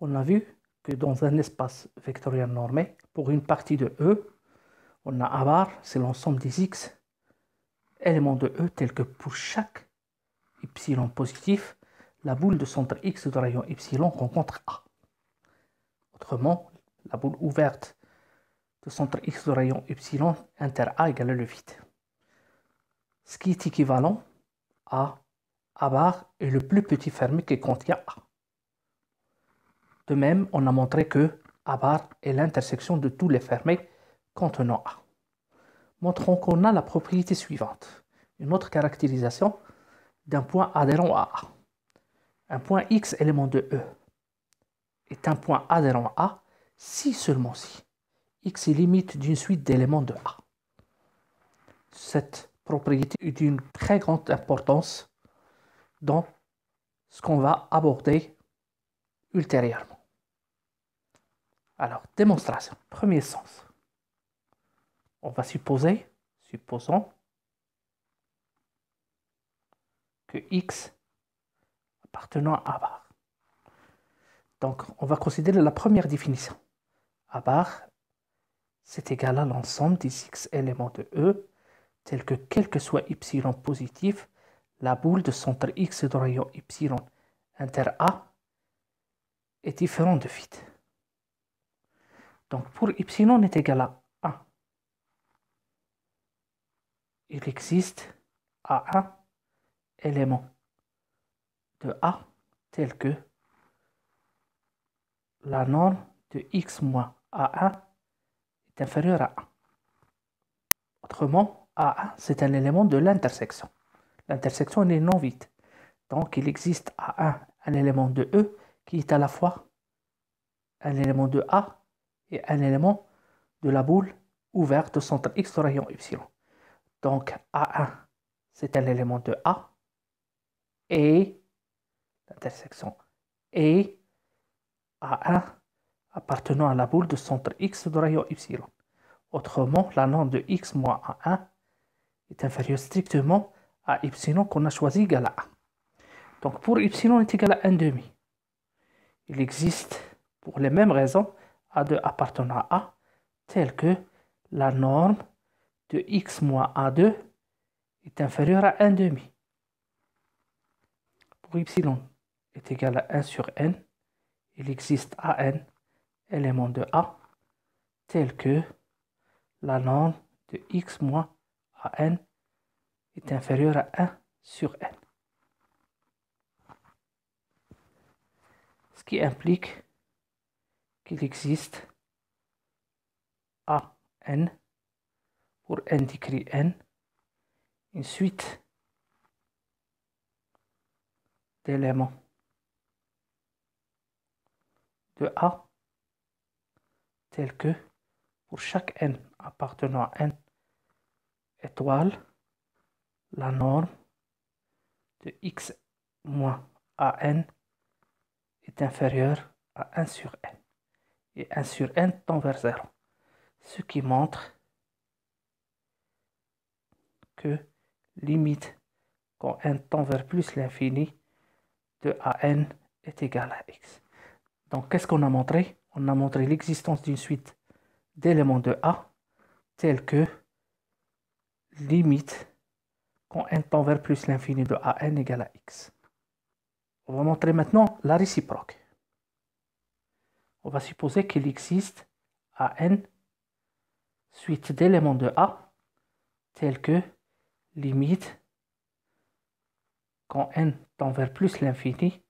on a vu que dans un espace vectoriel normé, pour une partie de E, on a A bar, c'est l'ensemble des X éléments de E tels que pour chaque Y positif, la boule de centre X de rayon Y rencontre A. Autrement, la boule ouverte de centre X de rayon Y inter A égale le vide. Ce qui est équivalent à A bar est le plus petit fermé qui contient A. De même, on a montré que A bar est l'intersection de tous les fermés contenant A. Montrons qu'on a la propriété suivante, une autre caractérisation d'un point adhérent à A. Un point X élément de E est un point adhérent à A si seulement si X est limite d'une suite d'éléments de A. Cette propriété est d'une très grande importance dans ce qu'on va aborder ultérieurement. Alors, démonstration, premier sens. On va supposer, supposons, que x appartenant à bar. Donc, on va considérer la première définition. A bar, c'est égal à l'ensemble des x éléments de E, tel que quel que soit y positif, la boule de centre x de rayon y inter A est différente de vide. Donc pour y est égal à 1, il existe A1 élément de A tel que la norme de x moins A1 est inférieure à 1. Autrement, A1 c'est un élément de l'intersection. L'intersection est non vide. Donc il existe A1 un élément de E qui est à la fois un élément de A un élément de la boule ouverte au centre X de rayon Y. Donc A1, c'est un élément de A et l'intersection et A1 appartenant à la boule de centre X de rayon Y. Autrement, la norme de X moins A1 est inférieure strictement à Y qu'on a choisi égal à A. Donc pour Y est égal à 1,5, il existe, pour les mêmes raisons, a2 appartenant à A, telle que la norme de x moins A2 est inférieure à 1 demi. Pour y est égal à 1 sur n, il existe AN, élément de A, tel que la norme de x moins AN est inférieure à 1 sur n. Ce qui implique qu'il existe A, N, pour N décrit N, une suite d'éléments de A tel que pour chaque N appartenant à N étoile, la norme de x moins an est inférieure à 1 sur n et 1 sur n tend vers 0. Ce qui montre que limite quand n tend vers plus l'infini de a n est égal à x. Donc qu'est-ce qu'on a montré On a montré l'existence d'une suite d'éléments de a tels que limite quand n tend vers plus l'infini de a n égale à x. On va montrer maintenant la réciproque on va supposer qu'il existe n suite d'éléments de A tels que limite quand n tend vers plus l'infini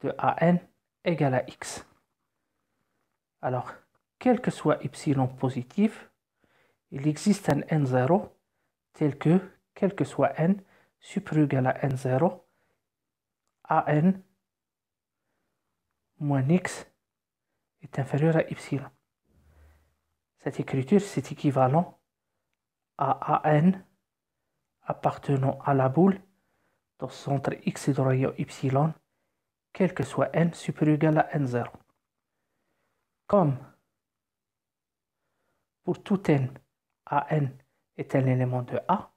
de AN égale à x. Alors, quel que soit y positif, il existe un n0 tel que, quel que soit n, supérieur égal à n0, an moins x est inférieur à y. Cette écriture, c'est équivalent à AN appartenant à la boule dans centre x de rayon y, quel que soit n supérieur ou égal à n0. Comme pour tout n, AN est un élément de A,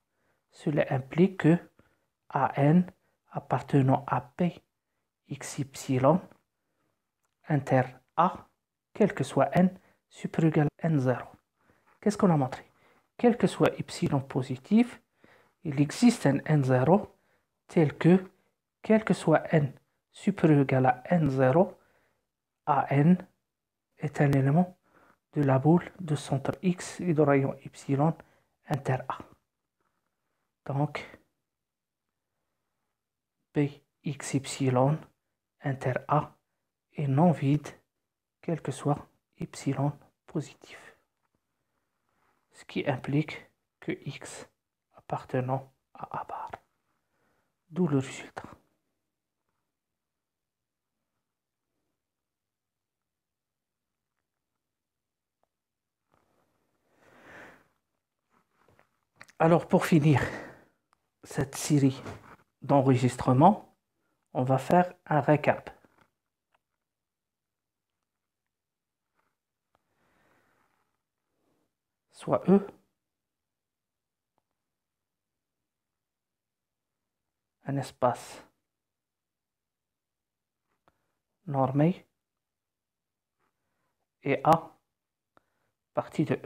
cela implique que AN appartenant à P xy inter A quel que soit n, supérieur égal à n0. Qu'est-ce qu'on a montré Quel que soit y positif, il existe un n0 tel que, quel que soit n super égal à n0, n est un élément de la boule de centre x et de rayon y inter a. Donc, bxy inter a est non vide quel que soit y positif, ce qui implique que x appartenant à A bar, d'où le résultat. Alors pour finir cette série d'enregistrement, on va faire un récap. soit E, Un espace normé et A partie de E.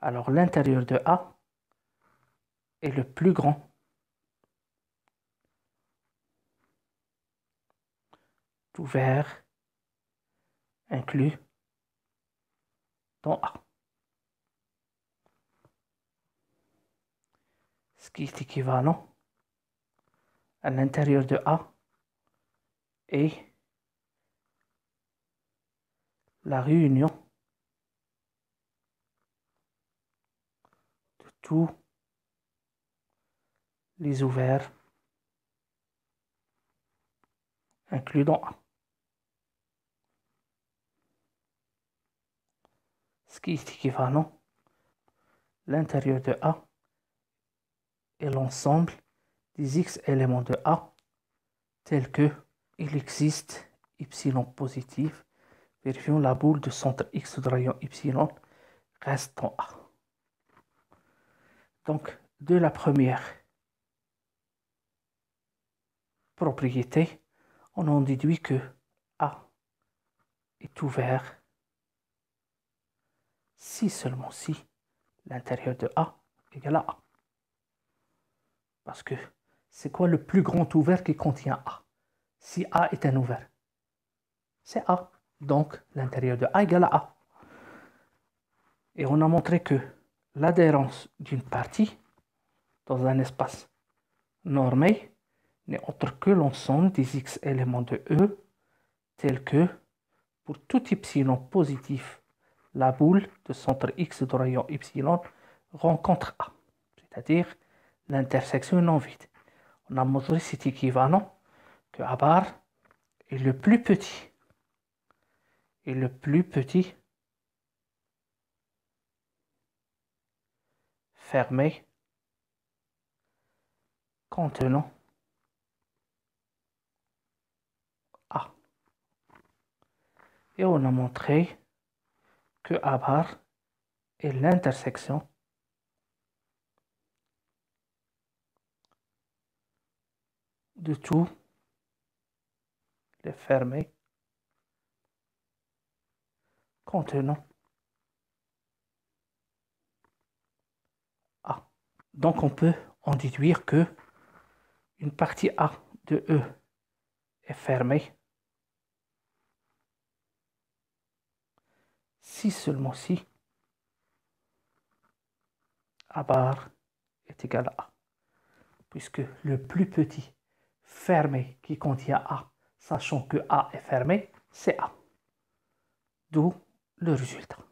Alors l'intérieur de A est le plus grand ouvert inclus dans A. ce qui est équivalent à l'intérieur de A et la réunion de tous les ouverts incluant A. Ce qui est équivalent l'intérieur de A et l'ensemble des x éléments de A tels que il existe y positif. Vérifions la boule de centre x de rayon y reste en A. Donc, de la première propriété, on en déduit que A est ouvert si seulement si l'intérieur de A égal à A. Parce que c'est quoi le plus grand ouvert qui contient A Si A est un ouvert, c'est A. Donc l'intérieur de A égale à A. Et on a montré que l'adhérence d'une partie dans un espace normé n'est autre que l'ensemble des x éléments de E tels que pour tout epsilon positif, la boule de centre x de rayon y rencontre A, c'est-à-dire l'intersection non vide. On a montré cet équivalent que A bar est le plus petit. Et le plus petit fermé contenant A. Et on a montré que Abar est l'intersection de tout. Les fermés Contenant. A. Ah. Donc on peut en déduire que une partie A de E est fermée si seulement si A bar est égal à A, puisque le plus petit fermé qui contient A, sachant que A est fermé, c'est A. D'où le résultat.